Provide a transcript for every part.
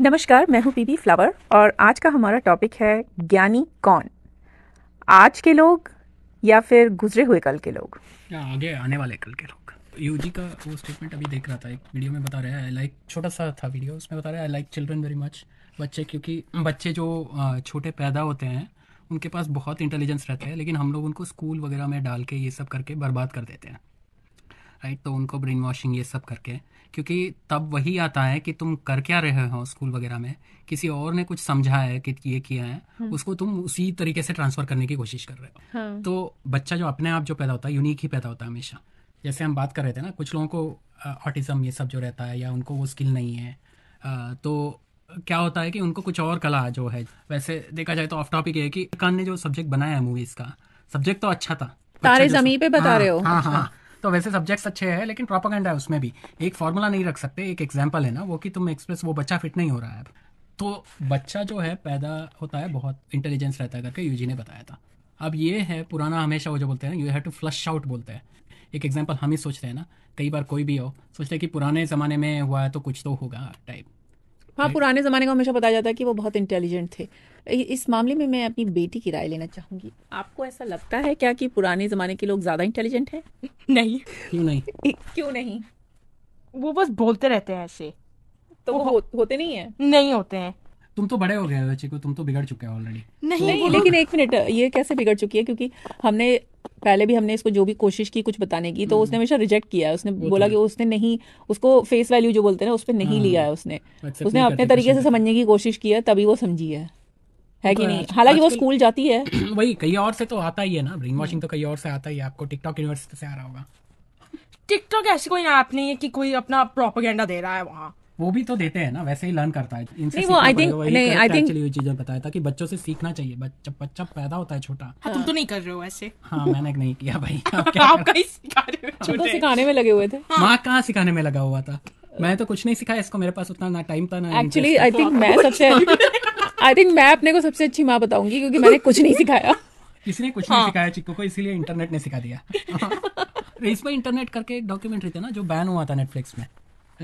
नमस्कार मैं हूँ पीबी फ्लावर और आज का हमारा टॉपिक है ज्ञानी कौन आज के लोग या फिर गुजरे हुए कल के लोग या आगे आने वाले कल के लोग यूजी का वो स्टेटमेंट अभी देख रहा था एक वीडियो में बता रहा है आई लाइक छोटा सा था वीडियो उसमें बता रहा है I like children very much बच्चे क्योंकि बच्चे जो छोटे पैदा होते हैं उनके पास बहुत इंटेलिजेंस रहता है लेकिन हम लोग उनको स्कूल वगैरह में डाल के ये सब करके बर्बाद कर देते हैं राइट तो उनको ब्रेन वॉशिंग ये सब करके क्योंकि तब वही आता है कि तुम कर क्या रहे हो स्कूल वगैरह में किसी और ने कुछ समझा है कि ये किया है हम्म। उसको तुम उसी तरीके से ट्रांसफर करने की कोशिश कर रहे हो हाँ। तो बच्चा जो अपने आप जो पैदा होता है यूनिक ही पैदा होता है हमेशा जैसे हम बात कर रहे थे ना कुछ लोगों को ऑटिज्म ये सब जो रहता है या उनको वो स्किल नहीं है आ, तो क्या होता है कि उनको कुछ और कला जो है वैसे देखा जाए तो ऑफ टॉपिक ये कि खान ने जो सब्जेक्ट बनाया है मूवीज का सब्जेक्ट तो अच्छा था तारे जमीन पे बता हाँ, रहे हो हाँ हाँ अच्छा। तो वैसे सब्जेक्ट्स अच्छे हैं लेकिन प्रोपागेंडा है उसमें भी एक फार्मूला नहीं रख सकते एक एग्जाम्पल है ना वो कि तुम एक्सप्रेस वो बच्चा फिट नहीं हो रहा है तो बच्चा जो है पैदा होता है बहुत इंटेलिजेंस रहता है करके यू ने बताया था अब ये है पुराना हमेशा वो जो बोलते हैं you have to flush out बोलते हैं एक एग्जाम्पल हम ही सोचते हैं ना कई बार कोई भी हो सोचते हैं कि पुराने ज़माने में हुआ है तो कुछ तो होगा टाइप हाँ पुराने ज़माने का हमेशा बताया जाता है कि वो बहुत इंटेलिजेंट थे इस मामले में मैं अपनी बेटी की राय लेना चाहूँगी आपको ऐसा लगता है क्या कि पुराने ज़माने के लोग ज़्यादा इंटेलिजेंट हैं नहीं क्यों नहीं क्यों नहीं वो बस बोलते रहते हैं ऐसे तो वो, वो हो, होते नहीं है नहीं होते हैं तुम तो बड़े हो गए हो को तुम तो बिगड़ चुके हो ऑलरेडी नहीं, नहीं लेकिन एक मिनट ये कैसे बिगड़ चुकी है क्योंकि हमने पहले भी हमने इसको जो भी कोशिश की कुछ बताने की तो उसने हम्म। हमेशा रिजेक्ट किया है उसने तो बोला कि उसने नहीं उसको फेस वैल्यू जो बोलते हैं पर नहीं हाँ। लिया है उसने अच्छा, उसने अपने तरीके से समझने की कोशिश की है तभी वो समझी है है कि तो नहीं हालांकि वो स्कूल जाती है वही कई और से तो आता ही है ना ब्रेन वॉशिंग तो हम्म। और से आता ही है आपको टिकटॉक यूनिवर्सिटी से आ रहा होगा टिकटॉक ऐसी कोई ऐप नहीं है कि कोई अपना प्रोपोगेंडा दे रहा है वहाँ वो भी तो देते हैं ना वैसे ही लर्न करता है इनसे नहीं वो आई थिंक नहीं आई थिंक एक्चुअली चीजें बताया था कि बच्चों से सीखना चाहिए बच्चा बच्चा पैदा होता है छोटा हाँ, तुम तो नहीं कर रहे हो ऐसे हाँ मैंने नहीं किया भाई आप क्या सिखा रहे तो छोटे सिखाने में लगे हुए थे हाँ। माँ कहाँ सिखाने में लगा हुआ था मैं तो कुछ नहीं सिखाया इसको मेरे पास उतना ना टाइम था ना एक्चुअली आई थिंक मैं सबसे आई थिंक मैं अपने को सबसे अच्छी माँ बताऊंगी क्योंकि मैंने कुछ नहीं सिखाया किसी ने कुछ नहीं हाँ। सिखाया चिक्को को इसीलिए इंटरनेट ने सिखा दिया तो इस पर इंटरनेट करके एक डॉक्यूमेंट्री था ना जो बैन हुआ था नेटफ्लिक्स में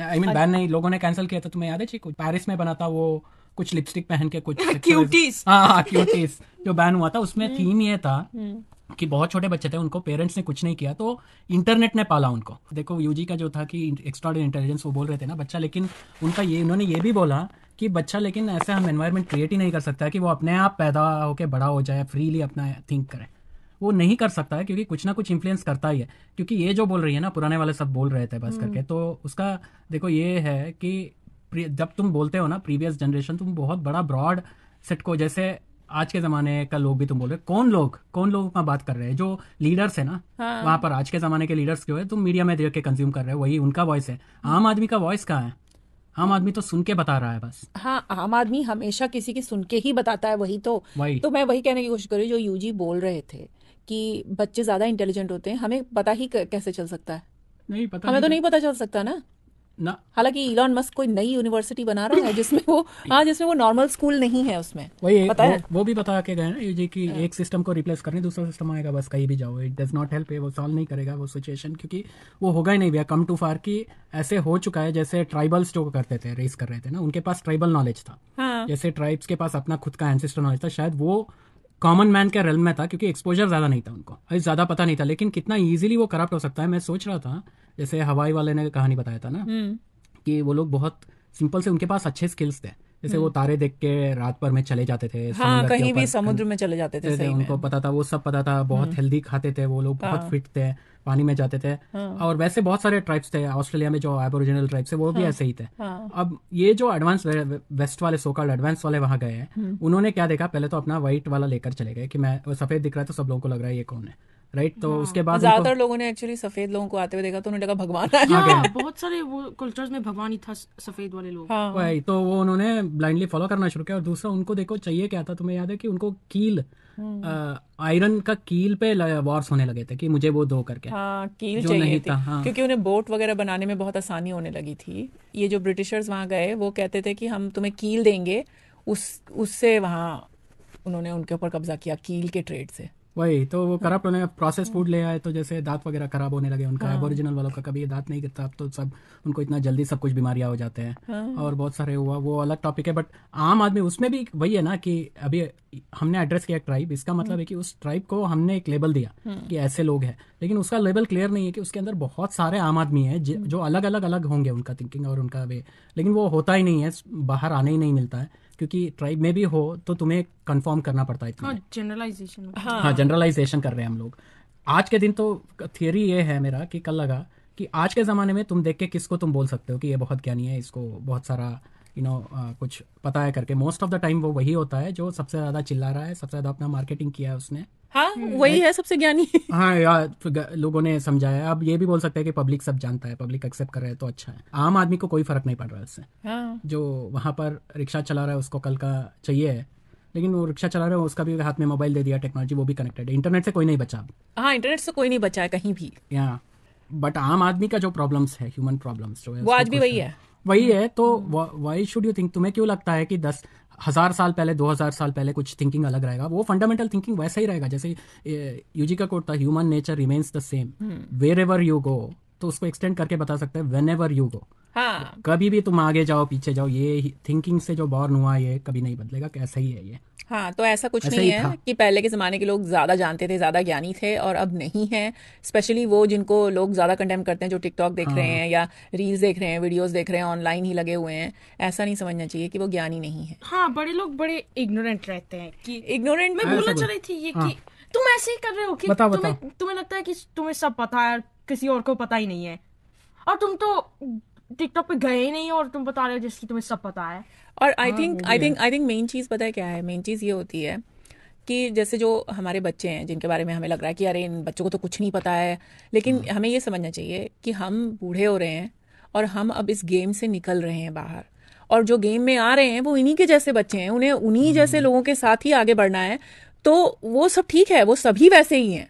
आई मीन बैन नहीं लोगों ने कैंसिल किया था तुम्हें याद है चीकू पेरिस में बना था वो कुछ लिपस्टिक पहन के कुछ क्यूटीज हाँ क्यूटीज हाँ, हाँ, जो बैन हुआ था उसमें थीम हम्म। ये था हम्म। कि बहुत छोटे बच्चे थे उनको पेरेंट्स ने कुछ नहीं किया तो इंटरनेट ने पाला उनको देखो यूजी का जो था कि एक्स्ट्रा इंटेलिजेंस वो बोल रहे थे ना बच्चा लेकिन उनका ये उन्होंने ये भी बोला कि बच्चा लेकिन ऐसे हम एनवायरनमेंट क्रिएट ही नहीं कर सकता कि वो अपने आप पैदा होकर बड़ा हो जाए फ्रीली अपना थिंक करें वो नहीं कर सकता है क्योंकि कुछ ना कुछ इन्फ्लुएंस करता ही है क्योंकि ये जो बोल रही है ना पुराने वाले सब बोल रहे थे बस करके हम्म। तो उसका देखो ये है कि जब तुम बोलते हो ना प्रीवियस जनरेशन तुम बहुत बड़ा ब्रॉड सेट को जैसे आज के जमाने का लोग भी तुम बोल रहे हो कौन लोग कौन लोगों का बात कर रहे हैं जो लीडर्स है ना हाँ। वहां पर आज के जमाने के लीडर्स क्यों है तुम मीडिया में देख के कंज्यूम कर रहे हो वही उनका वॉइस है आम आदमी का वॉइस कहाँ है आम आदमी तो सुन के बता रहा है बस हाँ आम आदमी हमेशा किसी की सुन के ही बताता है वही तो वही तो मैं वही कहने की कोशिश कर रही हूँ जो यूजी बोल रहे थे कि बच्चे ज्यादा इंटेलिजेंट होते हैं हमें पता ही कैसे चल सकता है नहीं पता हमें तो नहीं पता चल सकता ना ना हालांकि इलॉन मस्क कोई नई यूनिवर्सिटी बना रहा है जिसमें वो हाँ जिसमें वो नॉर्मल स्कूल नहीं है उसमें वही पता वो, है वो भी बता के गए ना ये कि हाँ। एक सिस्टम को रिप्लेस करने दूसरा सिस्टम आएगा बस कहीं भी जाओ इट डज नॉट हेल्प वो सॉल्व नहीं करेगा वो सिचुएशन क्योंकि वो होगा ही नहीं भैया कम टू फार की ऐसे हो चुका है जैसे ट्राइबल्स जो करते थे रेस कर रहे थे ना उनके पास ट्राइबल नॉलेज था हाँ। जैसे ट्राइब्स के पास अपना खुद का एंसेस्टर नॉलेज था शायद वो कॉमन मैन के रेल में था क्योंकि एक्सपोजर ज़्यादा नहीं था उनको ज़्यादा पता नहीं था लेकिन कितना ईजिली वो करप्ट हो सकता है मैं सोच रहा था जैसे हवाई वाले ने कहानी बताया था ना हम्म। कि वो लोग बहुत सिंपल से उनके पास अच्छे स्किल्स थे जैसे वो हम्म। तारे देख के रात भर में चले जाते थे हाँ, कहीं भी समुद्र में चले जाते थे, थे उनको पता था वो सब पता था बहुत हेल्दी हम्म। खाते थे वो लोग बहुत फिट हाँ। थे पानी में जाते थे हाँ। और वैसे बहुत सारे ट्राइब्स थे ऑस्ट्रेलिया में जो एबोरिजिनल ट्राइब्स है वो भी हाँ। ऐसे ही थे हाँ। अब ये जो एडवांस वेस्ट वाले सोकाल एडवांस वाले वहां गए हैं हम्म। उन्होंने क्या देखा पहले तो अपना व्हाइट वाला लेकर चले गए कि मैं सफेद दिख रहा है तो सब लोगों को लग रहा है ये कौन है राइट तो हाँ, उसके बाद ज्यादातर लोगों ने एक्चुअली सफेद लोगों को आते हुए देखा तो उन्हें लगा भगवान हाँ, बहुत सारे वो कल्चर्स में भगवान ही था सफेद वाले लोग हाँ। वही तो वो उन्होंने ब्लाइंडली फॉलो करना शुरू किया और दूसरा उनको देखो चाहिए क्या था तुम्हें याद है कि उनको कील आयरन हम्म। का कील पे वॉर्स होने लगे थे कि मुझे वो दो करके हाँ, कील जो चाहिए नहीं थी, था हाँ. क्योंकि उन्हें बोट वगैरह बनाने में बहुत आसानी होने लगी थी ये जो ब्रिटिशर्स वहाँ गए वो कहते थे कि हम तुम्हें कील देंगे उस उससे वहाँ उन्होंने उनके ऊपर कब्जा किया कील के ट्रेड से वही तो वो करप्ट होने प्रोसेस फूड ले आए तो जैसे दांत वगैरह खराब होने लगे उनका ओरिजिनल हाँ। वालों का कभी दांत नहीं गिरता अब तो सब उनको इतना जल्दी सब कुछ बीमारियां हो जाते हैं हाँ। और बहुत सारे हुआ वो अलग टॉपिक है बट आम आदमी उसमें भी वही है ना कि अभी हमने एड्रेस किया ट्राइब इसका हाँ। मतलब है कि उस ट्राइब को हमने एक लेबल दिया हाँ। कि ऐसे लोग हैं लेकिन उसका लेबल क्लियर नहीं है कि उसके अंदर बहुत सारे आम आदमी है जो अलग अलग अलग होंगे उनका थिंकिंग और उनका वे लेकिन वो होता ही नहीं है बाहर आने ही नहीं मिलता है क्योंकि ट्राइब में भी हो तो तुम्हें कंफर्म करना पड़ता है जनरलाइजेशन हाँ, हाँ जनरलाइजेशन कर रहे हैं हम लोग आज के दिन तो थियोरी ये है मेरा कि कल लगा कि आज के ज़माने में तुम देख के किसको तुम बोल सकते हो कि ये बहुत ज्ञानी है इसको बहुत सारा यू नो uh, कुछ पता है करके मोस्ट ऑफ द टाइम वो वही होता है जो सबसे ज्यादा चिल्ला रहा है सबसे ज्यादा अपना मार्केटिंग किया है उसने हाँ hmm. वही है सबसे ज्ञानी हाँ यार तो लोगों ने समझाया अब ये भी बोल सकते हैं कि पब्लिक सब जानता है पब्लिक एक्सेप्ट कर रहे हैं तो अच्छा है आम आदमी को कोई फर्क नहीं पड़ रहा है उससे हाँ। जो वहाँ पर रिक्शा चला रहा है उसको कल का चाहिए लेकिन वो रिक्शा चला रहे हो उसका भी हाथ में मोबाइल दे दिया टेक्नोलॉजी वो भी कनेक्टेड है इंटरनेट से कोई नहीं बचा हाँ इंटरनेट से कोई नहीं बचा है कहीं भी यहाँ बट आम आदमी का जो प्रॉब्लम्स है ह्यूमन प्रॉब्लम्स जो है वो आज भी वही है वही हम्म। है तो वाई शुड यू थिंक तुम्हें क्यों लगता है कि दस हजार साल पहले दो हजार साल पहले कुछ थिंकिंग अलग रहेगा वो फंडामेंटल थिंकिंग वैसा ही रहेगा जैसे यूजी का कोट था human nature remains the same wherever you go तो उसको एक्सटेंड करके बता सकते हैं वेन एवर यू गो कभी भी तुम आगे जाओ पीछे जाओ ये थिंकिंग से जो बॉर्न हुआ ये कभी नहीं बदलेगा कैसा ही है ये हाँ तो ऐसा कुछ ऐसा नहीं है कि पहले के ज़माने के लोग ज़्यादा जानते थे ज़्यादा ज्ञानी थे और अब नहीं है स्पेशली वो जिनको लोग ज़्यादा कंटेम करते हैं जो टिकटॉक देख हाँ। रहे हैं या रील्स देख रहे हैं वीडियोस देख रहे हैं ऑनलाइन ही लगे हुए हैं ऐसा नहीं समझना चाहिए कि वो ज्ञानी नहीं है हाँ बड़े लोग बड़े इग्नोरेंट रहते हैं कि इग्नोरेंट में बोलना चाह रही थी ये हाँ। कि तुम ऐसे ही कर रहे हो कि तुम्हें तुम्हें लगता है कि तुम्हें सब पता है किसी और को पता ही नहीं है और तुम तो टिकटॉक पे गए नहीं और तुम बता रहे हो जिसकी तुम्हें सब पता है और I think I think I think main चीज़ पता है क्या है मेन चीज़ ये होती है कि जैसे जो हमारे बच्चे हैं जिनके बारे में हमें लग रहा है कि अरे इन बच्चों को तो कुछ नहीं पता है लेकिन हाँ। हमें ये समझना चाहिए कि हम बूढ़े हो रहे हैं और हम अब इस गेम से निकल रहे हैं बाहर और जो गेम में आ रहे हैं वो इन्हीं के जैसे बच्चे हैं उन्हें उन्हीं जैसे हाँ। लोगों के साथ ही आगे बढ़ना है तो वो सब ठीक है वो सभी वैसे ही हैं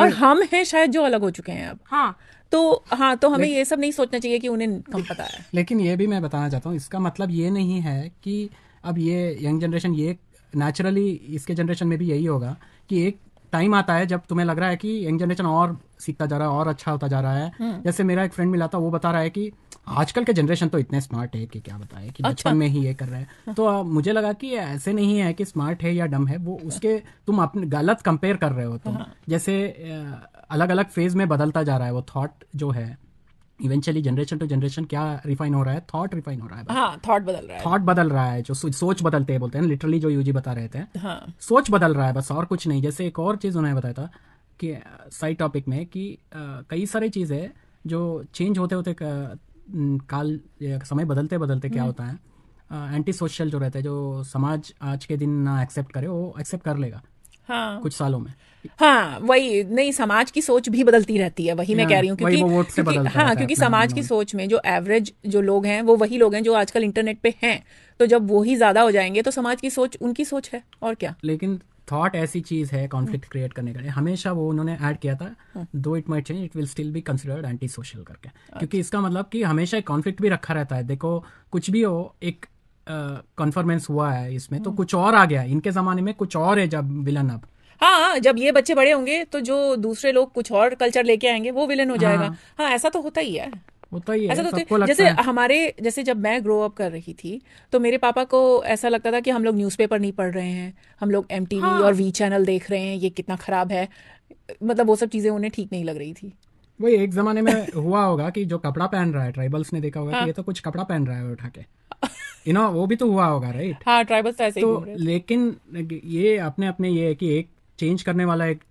और हम हैं शायद जो अलग हो चुके हैं अब हाँ तो हाँ तो हमें ये सब नहीं सोचना चाहिए कि उन्हें कम पता है लेकिन ये भी मैं बताना चाहता हूँ इसका मतलब ये नहीं है कि अब ये यंग जनरेशन ये नेचुरली इसके जनरेशन में भी यही होगा कि एक टाइम आता है जब तुम्हें लग रहा है कि यंग जनरेशन और सीखता जा रहा है और अच्छा होता जा रहा है हम्म। जैसे मेरा एक फ्रेंड मिला था वो बता रहा है कि आजकल के जनरेशन तो इतने स्मार्ट है कि क्या बताए कि अच्छा। बचपन में ही ये कर रहे हैं तो आ, मुझे लगा कि ऐसे नहीं है कि स्मार्ट है या डम है वो उसके तुम अपने गलत कंपेयर कर रहे हो तुम हाँ। जैसे अलग अलग फेज में बदलता जा रहा है वो थॉट जो है इवेंचुअली जनरेशन टू जनरेशन क्या रिफाइन हो रहा है थॉट रिफाइन हो रहा है हाँ, थॉट बदल रहा है थॉट बदल रहा है जो सोच बदलते हैं बोलते हैं लिटरली जो यूजी बता रहे थे हाँ. सोच बदल रहा है बस और कुछ नहीं जैसे एक और चीज उन्होंने बताया था कि साइड टॉपिक में कि आ, कई सारी चीजें जो चेंज होते होते काल समय बदलते बदलते क्या हम्म। होता है एंटी सोशल जो रहता है जो समाज आज के दिन ना एक्सेप्ट करे वो एक्सेप्ट कर लेगा हाँ कुछ सालों में हाँ वही नहीं समाज की सोच भी बदलती रहती है वही मैं हाँ, कह रही हूँ क्योंकि, क्योंकि हाँ क्योंकि समाज की सोच में जो एवरेज जो लोग हैं वो वही लोग हैं जो आजकल इंटरनेट पे हैं तो जब वो ही ज्यादा हो जाएंगे तो समाज की सोच उनकी सोच है और क्या लेकिन थॉट ऐसी चीज है कॉन्फ्लिक्ट क्रिएट करने के लिए हमेशा वो उन्होंने ऐड किया था दो it might change it will still be considered anti social करके अच्छा। क्योंकि इसका मतलब कि हमेशा एक कॉन्फ्लिक्ट भी रखा रहता है देखो कुछ भी हो एक कॉन्फर्मेंस हुआ है इसमें तो हम्म। कुछ और आ गया इनके जमाने में कुछ और है जब विलन अब हाँ, हाँ जब ये बच्चे बड़े होंगे तो जो दूसरे लोग कुछ और कल्चर लेके आएंगे वो विलन हो जाएगा हाँ, हाँ ऐसा तो होता ही है होता ही है ऐसा तो लगता जैसे है। हमारे जैसे जब मैं ग्रो अप कर रही थी तो मेरे पापा को ऐसा लगता था कि हम लोग न्यूज़पेपर नहीं पढ़ रहे हैं हम लोग एम हाँ। और वी चैनल देख रहे हैं ये कितना खराब है मतलब वो सब चीज़ें उन्हें ठीक नहीं लग रही थी वही एक जमाने में हुआ होगा कि जो कपड़ा पहन रहा है ट्राइबल्स ने देखा होगा हाँ। कि ये तो कुछ कपड़ा पहन रहा है उठा के यू नो वो भी तो हुआ होगा राइट हाँ ट्राइबल्स तो ऐसे तो लेकिन ये अपने अपने ये है कि एक चेंज करने वाला एक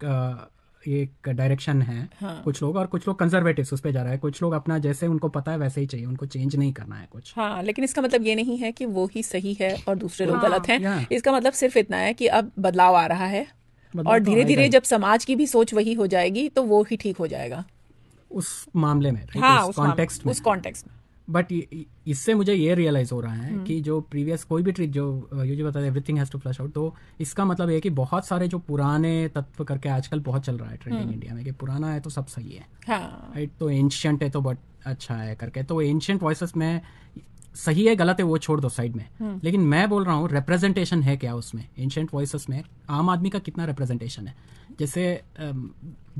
एक डायरेक्शन है हाँ. कुछ लोग और कुछ लोग कंजर्वेटिव उस पर जा रहा है कुछ लोग अपना जैसे उनको पता है वैसे ही चाहिए उनको चेंज नहीं करना है कुछ हाँ लेकिन इसका मतलब ये नहीं है कि वो ही सही है और दूसरे लोग हाँ, गलत हैं इसका मतलब सिर्फ इतना है कि अब बदलाव आ रहा है और तो धीरे धीरे जब समाज की भी सोच वही हो जाएगी तो वो ही ठीक हो जाएगा उस मामले में हाँ, उस कॉन्टेक्स्ट में उस कॉन्टेक्स्ट में बट इससे मुझे ये रियलाइज हो रहा है हम्म। कि जो प्रीवियस कोई भी ट्रिक जो यू जी बता everything has to flush out तो इसका मतलब ये कि बहुत सारे जो पुराने तत्व करके आजकल बहुत चल रहा है ट्रेंडिंग हम्म। इंडिया में कि पुराना है तो सब सही है राइट हाँ। तो एंशियंट है तो बट अच्छा है करके तो एंशियंट वॉइस में सही है गलत है वो छोड़ दो साइड में हम्म। लेकिन मैं बोल रहा हूँ रिप्रेजेंटेशन है क्या उसमें एंशियंट वॉइस में आम आदमी का कितना रिप्रेजेंटेशन है जैसे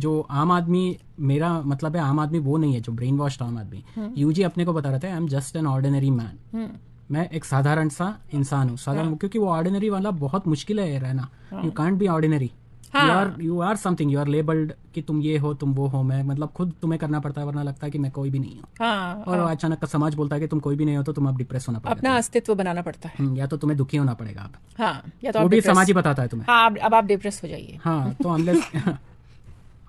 जो आम आदमी मेरा मतलब है आम आदमी वो नहीं है जो ब्रेन वॉश आम आदमी हम्म। यूजी अपने को बता रहा था I am just an ordinary man मैं एक साधारण सा इंसान हूँ साधारण हाँ। क्योंकि वो ऑर्डिनरी वाला बहुत मुश्किल है रहना you can't be ordinary you are you are something you are labelled कि तुम ये हो तुम वो हो मैं मतलब खुद तुम्हें करना पड़ता है वरना लगता है कि मैं कोई भी नहीं हूँ हाँ, और हाँ. अचानक का समाज बोलता है कि तुम कोई भी नहीं हो तो तुम अब डिप्रेस होना पड़ेगा अपना अस्तित्व बनाना पड़ता है हम्म, या तो तुम्हें दुखी होना पड़ेगा अब हाँ, या तो वो भी समाज ही बताता है तुम्हें हाँ, अब आप डिप्रेस हो जाइए हाँ तो अनलेस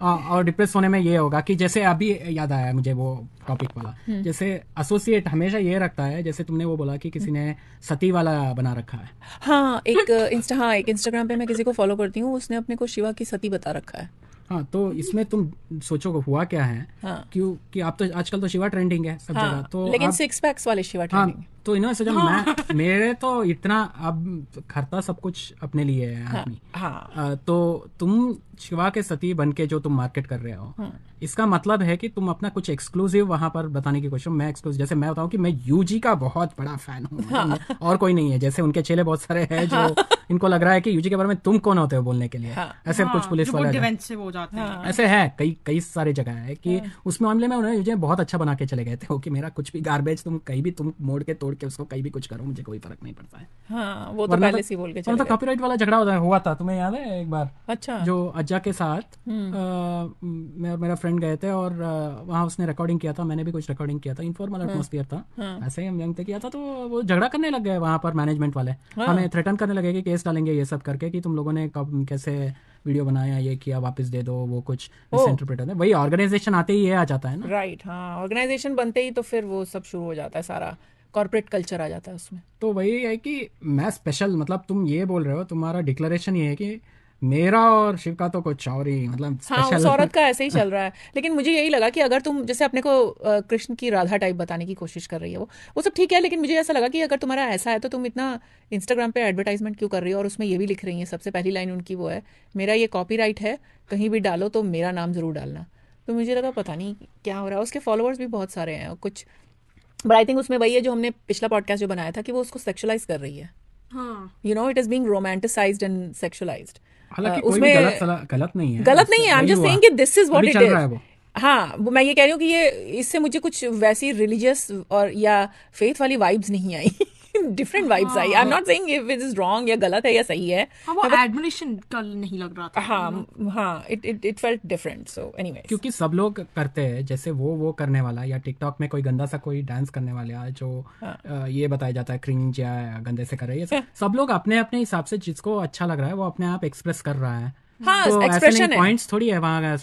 और डिप्रेस होने में ये होगा कि जैसे अभी याद आया मुझे वो टॉपिक वाला हम्म। जैसे एसोसिएट हमेशा ये रखता है जैसे तुमने वो बोला कि किसी ने सती वाला बना रखा है हाँ एक इंस्टा हाँ एक इंस्टाग्राम पे मैं किसी को फॉलो करती हूँ उसने अपने को शिवा की सती बता रखा है हाँ तो इसमें तुम सोचो हुआ क्या है हाँ. क्यों कि आप तो आजकल तो शिवा ट्रेंडिंग है सब हाँ, जगह तो लेकिन सिक्स पैक्स वाले शिवा ट्रेंडिंग हाँ, तो इन्होंने सोचा हाँ। मैं मेरे तो इतना अब खर्चा सब कुछ अपने लिए है हाँ, आदमी हाँ, हाँ। तो तुम शिवा के सती बन के जो तुम मार्केट कर रहे हो हाँ। इसका मतलब है कि तुम अपना कुछ एक्सक्लूसिव वहां पर बताने की कोशिश मैं एक्सक्लूसिव जैसे मैं बताऊं कि मैं यूजी का बहुत बड़ा फैन हूँ मतलब हाँ। और कोई नहीं है जैसे उनके चेले बहुत सारे हैं जो हाँ। इनको लग रहा है कि यूजी के बारे में तुम कौन होते हो बोलने के लिए ऐसे कुछ पुलिस वाले ऐसे है कई कई सारे जगह है कि उस मामले में उन्होंने यूजी बहुत अच्छा बना के चले गए थे कि मेरा कुछ भी गार्बेज तुम कहीं भी तुम मोड़ के तोड़ छोड़ के उसको कहीं भी कुछ करो मुझे कोई फर्क नहीं पड़ता है हाँ, वो तो पहले से बोल के चले वाला झगड़ा होता हुआ था तुम्हें याद है एक बार अच्छा जो अज्जा के साथ हम्म। मैं और मेरा फ्रेंड गए थे और वहाँ उसने रिकॉर्डिंग किया था मैंने भी कुछ रिकॉर्डिंग किया था इनफॉर्मल एटमोस्फियर हाँ। था हाँ। ऐसे ही हम यंग थे किया था तो वो झगड़ा करने लग गए वहाँ पर मैनेजमेंट वाले हाँ। हमें थ्रेटन करने लगे कि केस डालेंगे ये सब करके कि तुम लोगों ने कब कैसे वीडियो बनाया ये किया वापस दे दो वो कुछ इंटरप्रेटर वही ऑर्गेनाइजेशन आते ही ये आ जाता है ना राइट right, हाँ ऑर्गेनाइजेशन बनते ही तो फिर वो सब शुरू हो जाता है सारा कॉर्पोरेट कल्चर आ जाता है उसमें तो वही है कि मैं स्पेशल मतलब तुम ये बोल रहे हो तुम्हारा डिक्लेरेशन ये है कि मेरा और शिव का तो कुछ और ही मतलब हाँ उस औरत का ऐसे ही चल रहा है लेकिन मुझे यही लगा कि अगर तुम जैसे अपने को कृष्ण की राधा टाइप बताने की कोशिश कर रही है वो वो सब ठीक है लेकिन मुझे ऐसा लगा कि अगर तुम्हारा ऐसा है तो तुम इतना इंस्टाग्राम पे एडवर्टाइजमेंट क्यों कर रही हो और उसमें ये भी लिख रही है सबसे पहली लाइन उनकी वो है मेरा ये कॉपी है कहीं भी डालो तो मेरा नाम जरूर डालना तो मुझे लगा पता नहीं क्या हो रहा है उसके फॉलोअर्स भी बहुत सारे हैं कुछ बट आई थिंक उसमें वही है जो हमने पिछला पॉडकास्ट जो बनाया था कि वो उसको सेक्शुअलाइज कर रही है you know it is being romanticised and sexualised उसमें गलत, गलत नहीं है गलत नहीं है आई एम जस्ट सेइंग कि this is what it is हाँ मैं ये कह रही हूँ कि ये इससे मुझे कुछ वैसी रिलीजियस और या फेथ वाली वाइब्स नहीं आई डिफरेंट वाइब्स आई I am not saying if it is wrong या गलत है या सही है हाँ, वो एडमिरेशन कल नहीं लग रहा था हां हां it it it felt different so anyway क्योंकि सब लोग करते हैं जैसे वो वो करने वाला या टिकटॉक में कोई गंदा सा कोई डांस करने वाला जो हाँ। ये बताया जाता है क्रिंज या गंदे से कर रहा है सब, लोग अपने अपने हिसाब से जिसको अच्छा लग रहा है वो अपने आप एक्सप्रेस कर रहा है हां एक्सप्रेशन पॉइंट्स थोड़ी है वहां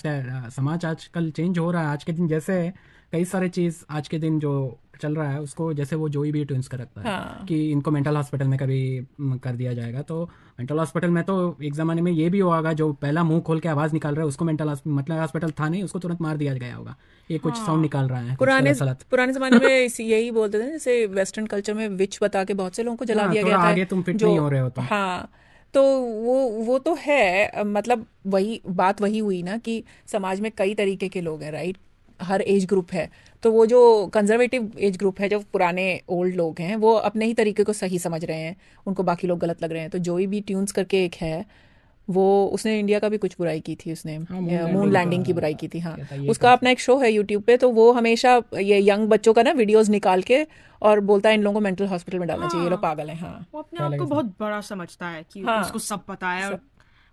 समाज आजकल चेंज हो रहा है आज के दिन जैसे कई सारे चीज आज के दिन जो चल रहा है उसको जैसे वो जोई भी ट्विंस का रखता है हाँ। कि इनको मेंटल हॉस्पिटल में कभी कर दिया जाएगा तो मेंटल हॉस्पिटल में तो एक जमाने में ये भी होगा जो पहला मुंह खोल के आवाज निकाल रहा है उसको मेंटल मतलब हॉस्पिटल था नहीं उसको तुरंत मार दिया गया होगा ये कुछ हाँ। साउंड निकाल रहा है पुराने पुराने जमाने में यही बोलते थे जैसे वेस्टर्न कल्चर में विच बता के बहुत से लोगों को जला हाँ, दिया गया आगे तुम फिट नहीं हो रहे हो तो हाँ, तो वो वो तो है मतलब वही बात वही हुई ना कि समाज में कई तरीके के लोग हैं राइट हर एज ग्रुप है तो वो जो कंजर्वेटिव एज ग्रुप है जो पुराने ओल्ड लोग हैं वो अपने ही तरीके को सही समझ रहे हैं उनको बाकी लोग गलत लग रहे हैं तो जोई भी ट्यून्स करके एक है वो उसने इंडिया का भी कुछ बुराई की थी उसने मून हाँ, लैंडिंग की हाँ, बुराई की थी हाँ उसका अपना एक शो है यूट्यूब पे तो वो हमेशा ये यंग बच्चों का ना वीडियोस निकाल के और बोलता है इन लोगों को मेंटल हॉस्पिटल में डालना चाहिए ये लोग हाँ। पागल है हाँ वो अपने आप को बहुत बड़ा समझता है कि उसको सब पता है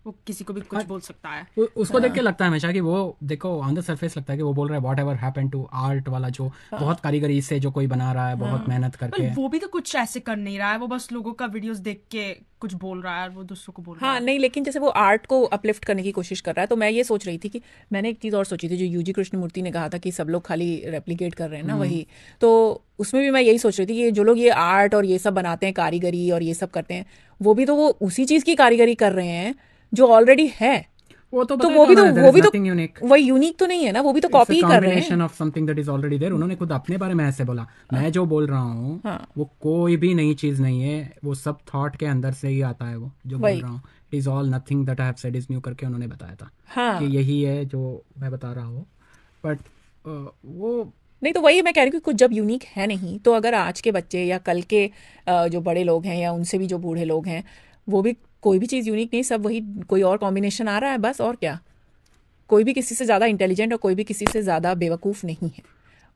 वो किसी को भी कुछ हाँ। बोल सकता है उ, उसको हाँ। देख के लगता है हमेशा कि वो देखो ऑन द सरफेस लगता है कि वो बोल रहा है whatever happen to art वाला जो हाँ। बहुत कारीगरी से जो कोई बना रहा है बहुत मेहनत करके वो भी तो कुछ ऐसे कर नहीं रहा है वो बस लोगों का वीडियोस देख के कुछ बोल रहा है वो दूसरों को बोल हाँ, रहा है हाँ नहीं लेकिन जैसे वो आर्ट को अपलिफ्ट करने की कोशिश कर रहा है तो मैं ये सोच रही थी कि मैंने एक चीज़ और सोची थी जो यूजी कृष्णमूर्ति ने कहा था कि सब लोग खाली रेप्लीकेट कर रहे हैं ना हम्म। वही तो उसमें भी मैं यही सोच रही थी कि जो लोग ये आर्ट और ये सब बनाते हैं कारीगरी और ये सब करते हैं वो भी तो वो उसी चीज़ की कारीगरी कर रहे हैं जो ऑलरेडी है वो तो, तो वो भी तो वो भी तो यूनिक वो यूनिक तो नहीं है ना वो भी तो कॉपी कर रहे हैं of something that is already there उन्होंने खुद अपने बारे में ऐसे बोला हाँ. मैं जो बोल रहा हूँ हाँ. वो कोई भी नई चीज नहीं है वो सब थॉट के अंदर से ही आता है वो जो बोल रहा हूँ it is all nothing that I have said is new करके उन्होंने बताया था हाँ. कि यही है जो मैं बता रहा हूँ बट वो नहीं तो वही मैं कह रही हूँ कुछ जब यूनिक है नहीं तो अगर आज के बच्चे या कल के जो बड़े लोग हैं या उनसे भी जो बूढ़े लोग हैं वो भी कोई भी चीज़ यूनिक नहीं सब वही कोई और कॉम्बिनेशन आ रहा है बस और क्या कोई भी किसी से ज़्यादा इंटेलिजेंट और कोई भी किसी से ज़्यादा बेवकूफ़ नहीं है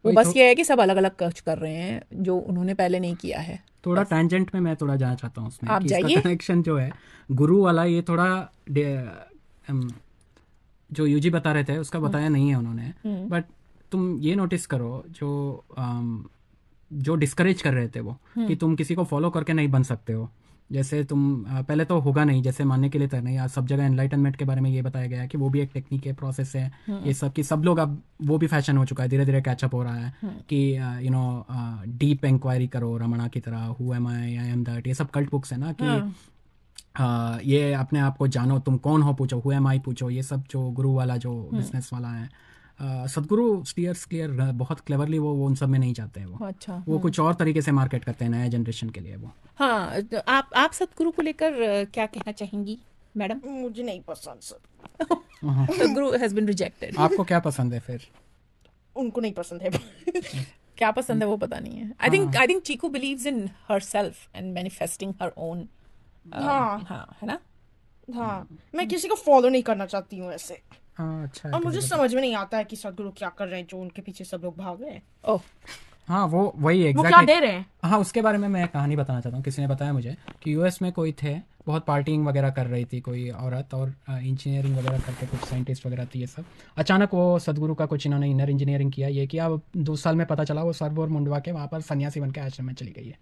वो बस तो- ये है कि सब अलग अलग कुछ कर रहे हैं जो उन्होंने पहले नहीं किया है थोड़ा टेंजेंट में मैं थोड़ा जाना चाहता हूँ आप जाइए कनेक्शन जो है गुरु वाला ये थोड़ा जो यूजी बता रहे थे उसका हम्म। बताया नहीं है उन्होंने बट हम्म। तुम ये नोटिस करो जो जो डिस्करेज कर रहे थे वो कि हम्म। तुम किसी को फॉलो करके नहीं बन सकते हो जैसे तुम पहले तो होगा नहीं जैसे मानने के लिए तैरना तो नहीं सब जगह एनलाइटनमेंट के बारे में ये बताया गया है कि वो भी एक टेक्निक है प्रोसेस है हम्म। ये सब की सब लोग अब वो भी फैशन हो चुका है धीरे धीरे कैचअप हो रहा है हम्म। कि यू नो डीप इंक्वायरी करो रमणा की तरह who am I I am that ये सब कल्ट बुक्स है ना कि हम्म। ये अपने आप को जानो तुम कौन हो पूछो हुए आई पूछो ये सब जो गुरु वाला जो बिजनेस वाला है सदगुरु स्टीयर्स क्लियर बहुत क्लेवरली वो वो उन सब में नहीं जाते हैं वो अच्छा वो हाँ। कुछ और तरीके से मार्केट करते हैं नया जनरेशन के लिए वो हाँ तो आप आप सदगुरु को लेकर क्या कहना चाहेंगी मैडम मुझे नहीं पसंद सर हाँ। सदगुरु हैज बीन रिजेक्टेड आपको क्या पसंद है फिर उनको नहीं पसंद है क्या पसंद है वो पता नहीं है I think I think Chiku believes in her self and manifesting her own हाँ हाँ है ना हाँ मैं किसी को फॉलो नहीं करना चाहती हूँ ऐसे हाँ, अच्छा और मुझे समझ में नहीं आता है कि सदगुरु क्या कर रहे हैं जो उनके पीछे सब लोग भाग रहे हैं ओह हाँ वो वही एग्जैक्ट वो क्या दे रहे हैं हाँ उसके बारे में मैं कहानी बताना चाहता हूँ किसी ने बताया मुझे कि यूएस में कोई थे बहुत पार्टिंग वगैरह कर रही थी कोई औरत और इंजीनियरिंग वगैरह करके कुछ साइंटिस्ट वगैरह थी ये सब अचानक वो सदगुरु का कुछ इन्होंने इनर इंजीनियरिंग किया ये कि अब दो साल में पता चला वो सर्वोर मुंडवा के वहाँ पर सन्यासी बन के आश्रम में चली गई है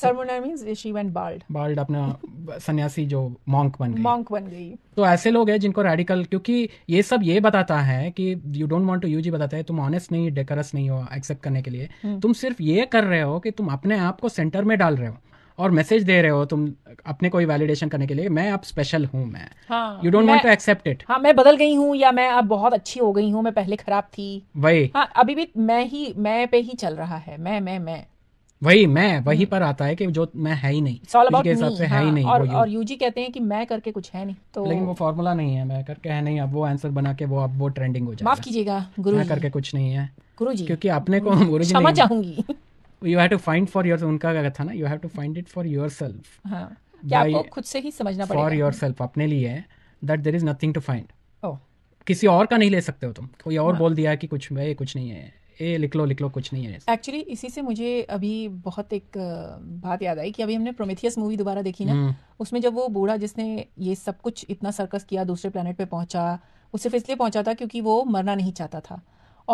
सरमोनर means she went bald bald अपना सन्यासी जो मॉन्क बन गई मॉन्क बन गई तो ऐसे लोग हैं जिनको रेडिकल क्योंकि ये सब ये बताता है कि you don't want to use बताता है तुम ऑनेस्ट नहीं डेकरस नहीं हो एक्सेप्ट करने के लिए hmm. तुम सिर्फ ये कर रहे हो कि तुम अपने आप को सेंटर में डाल रहे हो और मैसेज दे रहे हो तुम अपने कोई वैलिडेशन करने के लिए मैं अब स्पेशल हूँ मैं you don't want to accept it हाँ मैं बदल गई हूँ या मैं अब बहुत अच्छी हो गई हूँ मैं पहले खराब थी वही हाँ अभी भी मैं ही मैं पे ही चल रहा है मैं मैं मैं वही मैं वही हम्म। पर आता है कि जो मैं है ही नहीं के हिसाब से है ही हाँ, नहीं और, और यूजी कहते हैं कि मैं करके कुछ है नहीं तो लेकिन वो फॉर्मूला नहीं है मैं करके है नहीं अब वो आंसर बना के वो अब वो ट्रेंडिंग हो जाए माफ कीजिएगा गुरु मैं करके कुछ नहीं है गुरु जी क्योंकि अपने को गुरु जी समझ चाहूंगी you have to find for your उनका क्या था ना you have to find it for yourself आपको खुद से ही समझना पड़ेगा फॉर योर सेल्फ अपने लिए that there is nothing to find किसी और का नहीं ले सकते हो तुम कोई और हाँ। बोल दिया कि कुछ भाई कुछ नहीं है ए लिख लो लिख लो कुछ नहीं है एक्चुअली इसी से मुझे अभी बहुत एक बात याद आई कि अभी हमने प्रोमेथियस मूवी दोबारा देखी ना हम्म। उसमें जब वो बूढ़ा जिसने ये सब कुछ इतना सर्कस किया दूसरे प्लानट पे पहुंचा वो सिर्फ इसलिए पहुंचा था क्योंकि वो मरना नहीं चाहता था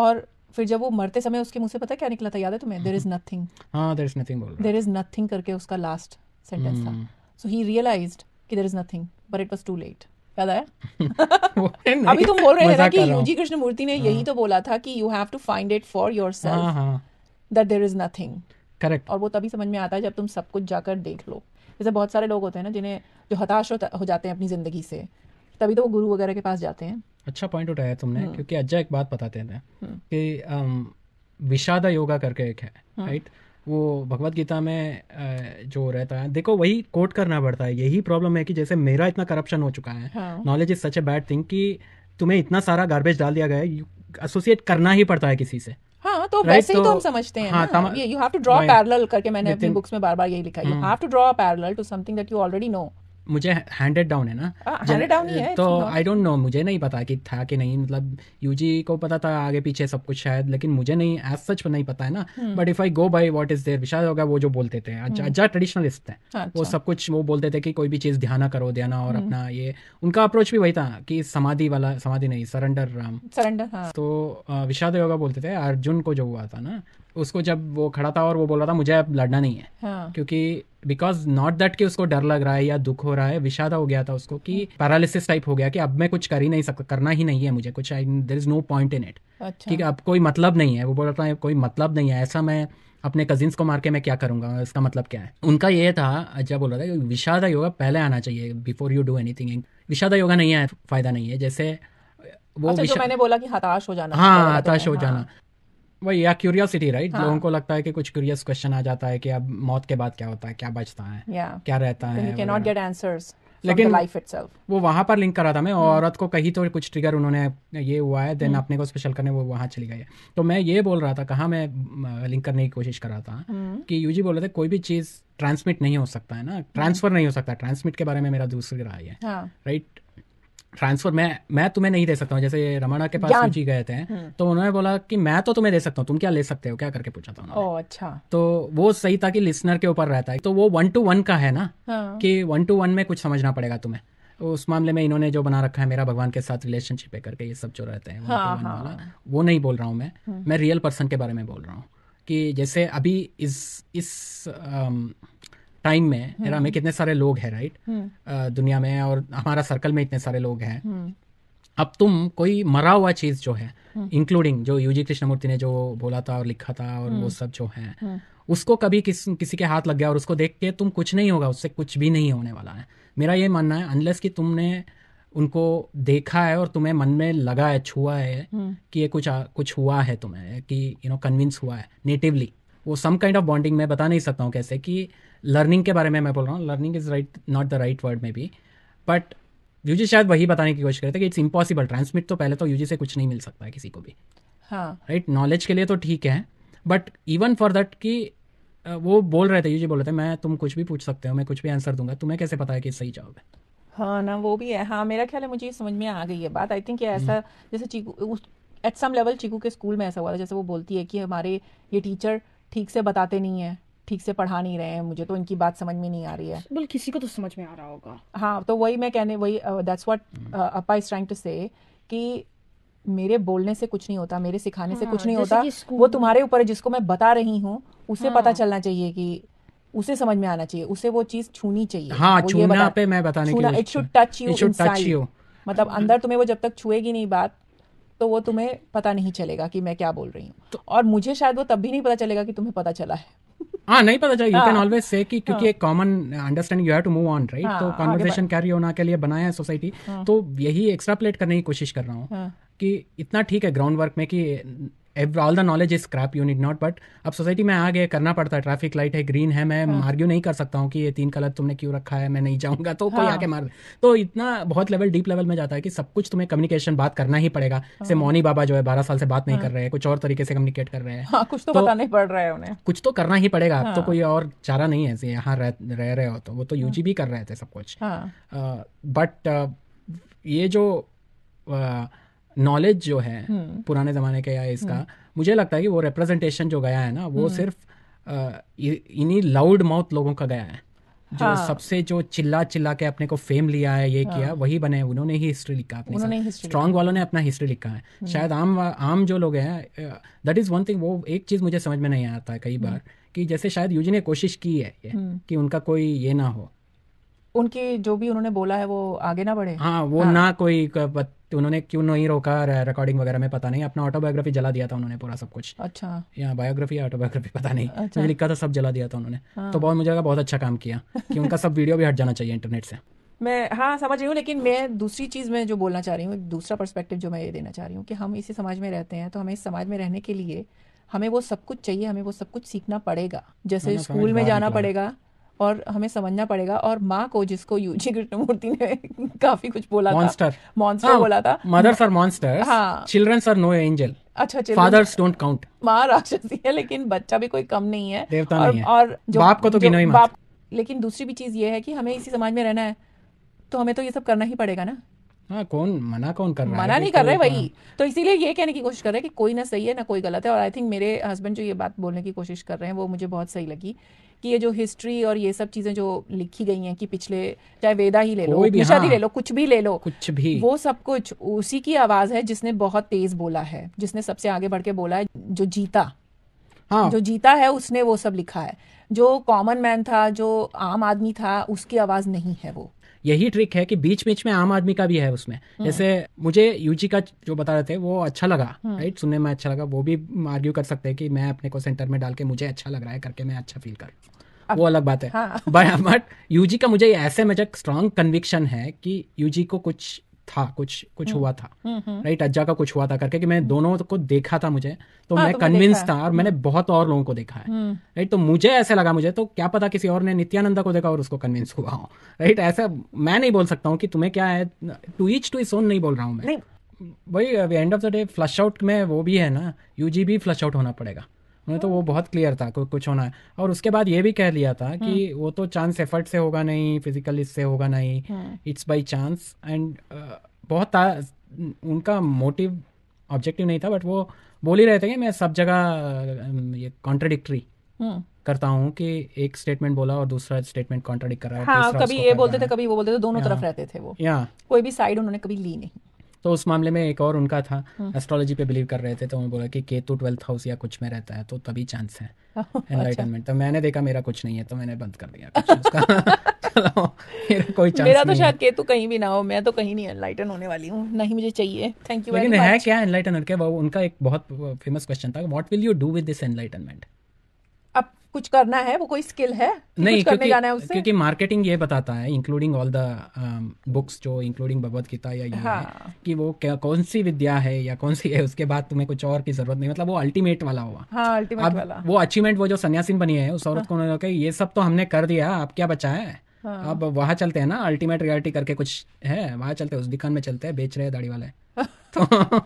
और फिर जब वो मरते समय उसके मुंह से पता क्या निकला था याद है तुम्हें there is nothing there is nothing there is nothing करके उसका लास्ट सेंटेंस था सो ही रियलाइज कि there is nothing but it was too late याद आया अभी तुम बोल रहे हैं ना कि यूजी कृष्ण मूर्ति ने यही हाँ। तो बोला था कि you have to find it for yourself that there is nothing correct और वो तभी समझ में आता है जब तुम सब कुछ जाकर देख लो जैसे बहुत सारे लोग होते हैं ना जिन्हें जो हताश हो जाते हैं अपनी जिंदगी से तभी तो वो गुरु वगैरह के पास जाते हैं अच्छा पॉइंट उठाया तुमने हाँ। क्योंकि अज्जा एक बात बताते हैं हाँ। कि विषादा योगा करके एक है राइट right? वो भगवत गीता में जो रहता है देखो वही कोट करना पड़ता है यही प्रॉब्लम है कि जैसे मेरा इतना करप्शन हो चुका है knowledge is such a bad thing कि तुम्हें इतना सारा गार्बेज डाल दिया गया है एसोसिएट करना ही पड़ता है किसी से हाँ तो right? वैसे तो, ही तो तो हम समझते हैं you have to draw parallel करके मैंने अपनी बुक्स में बार बार यही लिखा you have to draw parallel to something that you already know मुझे हैंडेड डाउन है ना हैंडेड हाँ, डाउन ही है तो आई डोंट नो मुझे नहीं पता कि था कि नहीं मतलब यूजी को पता था आगे पीछे सब कुछ शायद लेकिन मुझे नहीं एज सच नहीं पता है ना but if I go by what is there विशाल होगा वो जो बोलते थे हम्म। अच्छा ट्रेडिशनलिस्ट है वो सब कुछ वो बोलते थे कि कोई भी चीज़ ध्यान करो ध्यान और हम्म। अपना ये उनका अप्रोच भी वही था कि समाधि वाला समाधि नहीं सरेंडर राम सरेंडर हाँ। तो विषाद योगा बोलते थे अर्जुन को जो हुआ था ना उसको जब वो खड़ा था और वो बोल रहा था मुझे अब लड़ना नहीं है हाँ. क्योंकि बिकॉज नॉट दैट कि उसको डर लग रहा है या दुख हो रहा है विषादा हो गया था उसको कि पैरालिसिस हाँ। टाइप हो गया कि अब मैं कुछ कर ही नहीं सकता करना ही नहीं है मुझे कुछ there is no point in it ठीक है अब कोई मतलब नहीं है वो बोल रहा था कोई मतलब नहीं है ऐसा मैं अपने कजिन्स को मार के मैं क्या करूंगा इसका मतलब क्या है उनका ये था अज्जा बोल रहा था विषादा योगा पहले आना चाहिए बिफोर यू डू एनीथिंग विषादा योगा नहीं है फायदा नहीं है जैसे वो अच्छा, जो मैंने बोला कि हताश हो जाना हाँ हताश हो हाँ। जाना वही या क्यूरियोसिटी राइट हाँ। लोगों को लगता है कि कुछ क्यूरियस क्वेश्चन आ जाता है कि अब मौत के बाद क्या होता है क्या बचता है yeah. क्या रहता है लेकिन लाइफ वो वहां पर लिंक करा था मैं hmm. औरत को कहीं तो कुछ ट्रिगर उन्होंने ये हुआ है देन hmm. अपने को स्पेशल करने वो वहां चली गई है तो मैं ये बोल रहा था कहा मैं लिंक करने की कोशिश कर रहा था hmm. कि यूजी बोल रहे थे कोई भी चीज़ ट्रांसमिट नहीं हो सकता है ना ट्रांसफर नहीं हो सकता ट्रांसमिट के बारे में मेरा दूसरी राय है राइट हाँ। ट्रांसफर मैं मैं तुम्हें नहीं दे सकता हूँ जैसे रमाना के पास सूची गए थे हम्म। तो उन्होंने बोला कि मैं तो तुम्हें दे सकता हूँ तुम क्या ले सकते हो क्या करके पूछा था उन्होंने अच्छा तो वो सही था कि लिसनर के ऊपर रहता है तो वो वन टू वन का है ना हाँ। कि वन टू वन में कुछ समझना पड़ेगा तुम्हें उस मामले में इन्होंने जो बना रखा है मेरा भगवान के साथ रिलेशनशिप है करके ये सब जो रहते हैं हाँ, हाँ। वो नहीं बोल रहा हूँ मैं हम्म। मैं रियल पर्सन के बारे में बोल रहा हूँ कि जैसे अभी इस इस टाइम में hmm. हमें कितने सारे लोग हैं राइट हम्म। दुनिया में और हमारा सर्कल में इतने सारे लोग हैं हम्म। अब तुम कोई मरा हुआ चीज जो है इंक्लूडिंग जो यूजी कृष्णमूर्ति ने जो बोला था और लिखा था और वो सब जो है उसको कभी किस किसी के हाथ लग गया और उसको देख के तुम कुछ नहीं होगा उससे कुछ भी नहीं होने वाला है मेरा ये मानना है अनलेस कि तुमने उनको देखा है और तुम्हें मन में लगा है छुआ है कि ये कुछ कुछ हुआ है तुम्हें कि यू नो कन्विंस हुआ है नेटिवली वो सम काइंड ऑफ बॉन्डिंग मैं बता नहीं सकता हूँ कैसे कि लर्निंग के बारे में मैं बोल रहा हूँ learning is right not the right word में भी बट यू जी शायद वही बताने की कोशिश करते कि इट्स इम्पॉसिबल ट्रांसमिट तो पहले तो यूजी से कुछ नहीं मिल सकता है किसी को भी हाँ राइट right? नॉलेज के लिए तो ठीक है बट इवन फॉर दैट कि वो बोल रहे थे यू जी बोल रहे थे मैं तुम कुछ भी पूछ सकते हो मैं कुछ भी आंसर दूंगा तुम्हें कैसे पता है कि सही जवाब है हाँ ना वो भी है हाँ मेरा ख्याल है मुझे ये समझ में आ गई है बात आई थिंक ऐसा हम्म। जैसे चीकू उस एट सम लेवल चीकू के स्कूल में ऐसा हुआ था जैसे वो बोलती है कि हमारे ये टीचर ठीक से बताते नहीं है ठीक से पढ़ा नहीं रहे हैं मुझे तो इनकी बात समझ में नहीं आ रही है बल किसी को तो समझ में आ रहा होगा हाँ तो वही मैं कहने वही दैट्स व्हाट अपा इज ट्राइंग टू से कि मेरे बोलने से कुछ नहीं होता मेरे सिखाने हाँ, से कुछ हाँ, नहीं होता वो तुम्हारे ऊपर है जिसको मैं बता रही हूँ उसे हाँ, पता चलना चाहिए कि उसे समझ में आना चाहिए उसे वो चीज छूनी चाहिए हाँ, छूना पे मैं बताने छूना इट शुड टच यू मतलब अंदर तुम्हें वो जब तक छुएगी नहीं बात तो वो तुम्हें पता नहीं चलेगा कि मैं क्या बोल रही हूँ तो, और मुझे शायद वो तब भी नहीं पता चलेगा कि तुम्हें पता चला है हाँ नहीं पता चलेगा यू कैन ऑलवेज से कि क्योंकि हाँ। एक common understanding you have to move on right तो कॉन्वर्सेशन कैरी होना के लिए बनाया है सोसाइटी हाँ। तो यही एक्सट्रापलेट करने की कोशिश कर रहा हूँ हाँ। कि इतना ठीक है ग्राउंड वर्क में कि all the knowledge is scrap you need not but अब सोसाइटी में आ गए करना पड़ता है ट्रैफिक लाइट है ग्रीन है मैं हाँ. आर्ग्यू नहीं कर सकता हूँ कि ये तीन कलर तुमने क्यों रखा है मैं नहीं जाऊँगा तो हाँ. कोई आके मार तो इतना बहुत लेवल डीप लेवल में जाता है कि सब कुछ तुम्हें कम्युनिकेशन बात करना ही पड़ेगा हाँ. से मोनी बाबा जो है बारह साल से बात नहीं हाँ। कर रहे हैं कुछ और तरीके से कम्युनिकेट कर रहे हैं हाँ, कुछ तो पता तो नहीं पड़ रहा है उन्हें कुछ तो करना ही पड़ेगा अब तो हाँ। कोई और चारा नहीं है यहाँ रह रहे हो तो वो तो यूजी भी कर रहे थे सब कुछ बट ये जो नॉलेज जो है हम्म। पुराने ज़माने का या इसका हम्म। मुझे लगता है कि वो रिप्रेजेंटेशन जो गया है ना वो हम्म। सिर्फ इन्हीं लाउड माउथ लोगों का गया है जो हाँ। सबसे जो चिल्ला चिल्ला के अपने को फेम लिया है ये हाँ। किया वही बने उन्होंने ही हिस्ट्री लिखा अपने स्ट्रॉन्ग वालों ने अपना हिस्ट्री लिखा है शायद आम आम जो लोग हैं दैट इज़ वन थिंग वो एक चीज़ मुझे समझ में नहीं आता है कई बार कि जैसे शायद यूजी ने कोशिश की है कि उनका कोई ये ना हो उनकी जो भी उन्होंने बोला है वो आगे ना बढ़े हाँ वो हाँ। ना कोई तो उन्होंने क्यों नहीं रोका रिकॉर्डिंग वगैरह में पता नहीं अपना ऑटोबायोग्राफी जला दिया था उन्होंने पूरा सब कुछ अच्छा या बायोग्राफी या ऑटोबायोग्राफी पता नहीं अच्छा। लिखा था सब जला दिया था उन्होंने हाँ। तो बहुत मुझे लगा बहुत अच्छा काम किया कि उनका सब वीडियो भी हट जाना चाहिए इंटरनेट से मैं हाँ समझ रही हूँ लेकिन मैं दूसरी चीज़ में जो बोलना चाह रही हूँ दूसरा पर्सपेक्टिव जो मैं ये देना चाह रही हूँ कि हम इसी समाज में रहते हैं तो हमें इस समाज में रहने के लिए हमें वो सब कुछ चाहिए हमें वो सब कुछ सीखना पड़ेगा जैसे स्कूल में जाना तो पड़ेगा और हमें समझना पड़ेगा और माँ को जिसको यूजी कृष्णमूर्ति ने काफी कुछ बोला मॉन्स्टर मॉन्स्टर हाँ, बोला था मदर्स आर मॉन्स्टर हाँ चिल्ड्रंस आर नो एंजल अच्छा फादर्स डोंट काउंट माँ राक्षसी है लेकिन बच्चा भी कोई कम नहीं है देवता और, नहीं है। और जो बाप को तो जो, ही बाप लेकिन दूसरी भी चीज ये है कि हमें इसी समाज में रहना है तो हमें तो ये सब करना ही पड़ेगा ना हाँ कौन मना कौन कर रहा मना है नहीं कर तो रहे वही हाँ। तो इसीलिए ये कहने की कोशिश कर रहे हैं कि कोई ना सही है ना कोई गलत है और आई थिंक मेरे हस्बैंड जो ये बात बोलने की कोशिश कर रहे हैं वो मुझे बहुत सही लगी कि ये जो हिस्ट्री और ये सब चीजें जो लिखी गई हैं कि पिछले चाहे वेदा ही ले लो भी हाँ, ही ले लो कुछ भी ले लो कुछ भी वो सब कुछ उसी की आवाज है जिसने बहुत तेज बोला है जिसने सबसे आगे बढ़ के बोला है जो जीता हाँ जो जीता है उसने वो सब लिखा है जो कॉमन मैन था जो आम आदमी था उसकी आवाज नहीं है वो यही ट्रिक है कि बीच बीच में आम आदमी का भी है उसमें हम्म। जैसे मुझे यूजी का जो बता रहे थे वो अच्छा लगा राइट हम्म। सुनने में अच्छा लगा वो भी आर्ग्यू कर सकते हैं कि मैं अपने को सेंटर में डाल के मुझे अच्छा लग रहा है करके मैं अच्छा फील कर वो अलग बात है बट हाँ। यूजी का मुझे ऐसे मुझे स्ट्रॉन्ग कन्विक्शन है कि यूजी को कुछ था कुछ कुछ हुआ था राइट हम्म, हम्म, हम्म। अज्जा का कुछ हुआ था करके कि मैंने दोनों को देखा था मुझे तो हाँ, मैं कन्विंस तो था और मैंने बहुत और लोगों को देखा है राइट तो मुझे ऐसे लगा मुझे तो क्या पता किसी और ने नित्यानंदा को देखा और उसको कन्विंस हुआ हो राइट ऐसा मैं नहीं बोल सकता हूँ कि तुम्हें क्या है to each to his own नहीं बोल रहा हूँ मैं वही end of the day flush out में वो भी है ना यूजी भी फ्लश आउट होना पड़ेगा मैं तो वो बहुत क्लियर था कोई कुछ होना है और उसके बाद ये भी कह लिया था कि हम्म। वो तो चांस एफर्ट से होगा नहीं फिजिकल इससे होगा नहीं इट्स बाई चांस एंड बहुत उनका मोटिव ऑब्जेक्टिव नहीं था बट वो बोल ही रहे थे कि मैं सब जगह ये कॉन्ट्रडिक्ट्री हम्म। करता हूँ कि एक स्टेटमेंट बोला और दूसरा स्टेटमेंट कॉन्ट्रडिक्ट कर रहा है हाँ, कभी ये बोलते थे कभी वो बोलते थे दोनों तरफ रहते थे वो कोई भी साइड उन्होंने कभी ली नहीं तो उस मामले में एक और उनका था एस्ट्रोलॉजी हाँ। पे बिलीव कर रहे थे तो उन्होंने बोला कि केतु ट्वेल्थ हाउस या कुछ में रहता है तो तभी चांस है एनलाइटनमेंट अच्छा। तो मैंने देखा मेरा कुछ नहीं है तो मैंने बंद कर दिया मेरा कोई चांस मेरा तो शायद केतु कहीं भी ना हो मैं तो कहीं नहीं एनलाइटन होने वाली हूँ नहीं मुझे चाहिए थैंक यू लेकिन है क्या एनलाइटनमेंट क्या उनका एक बहुत फेमस क्वेश्चन था what will you do with this enlightenment कुछ करना है वो कोई स्किल है नहीं क्योंकि जाना है उससे? क्योंकि मार्केटिंग ये बताता है इंक्लूडिंग ऑल द बुक्स जो इंक्लूडिंग भगवत गीता या ये हाँ. कि वो क्या कौन सी विद्या है या कौन सी है उसके बाद तुम्हें कुछ और की जरूरत नहीं मतलब वो अल्टीमेट वाला हुआ हाँ, अल्टीमेट अब वाला वो अचीवमेंट वो जो सन्यासीन बनी है उस औरत हाँ. को ये सब तो हमने कर दिया अब क्या बचा है हाँ। अब वहाँ चलते हैं ना अल्टीमेट रियलिटी करके कुछ है वहाँ चलते हैं उस दुकान में चलते हैं बेच रहे दाढ़ी वाले तो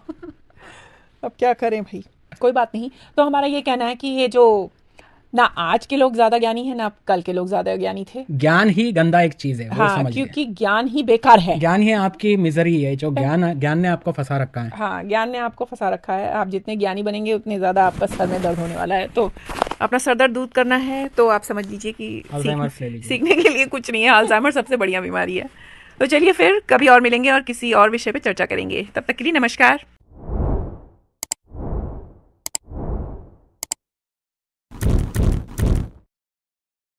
अब क्या करें भाई कोई बात नहीं तो हमारा ये कहना है कि ये जो ना आज के लोग ज्यादा ज्ञानी है ना कल के लोग ज्यादा ज्ञानी थे ज्ञान ही गंदा एक चीज है हाँ, क्योंकि ज्ञान ही बेकार है ज्ञान ही आपकी मिजरी है जो ज्ञान ज्ञान ने आपको फंसा रखा है हाँ ज्ञान ने आपको फंसा रखा है आप जितने ज्ञानी बनेंगे उतने ज्यादा आपका सर में दर्द होने वाला है तो अपना सर दर्द दूर करना है तो आप समझ लीजिए कि सीखने के लिए कुछ नहीं है अल्जाइमर सबसे बढ़िया बीमारी है तो चलिए फिर कभी और मिलेंगे और किसी और विषय पे चर्चा करेंगे तब तक के लिए नमस्कार